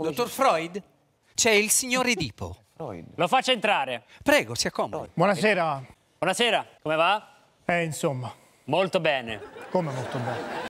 Dottor Freud, c'è il signor Edipo. Freud. Lo faccia entrare. Prego, si accomodi. Buonasera. Buonasera, come va? Eh, insomma. Molto bene. Come molto bene?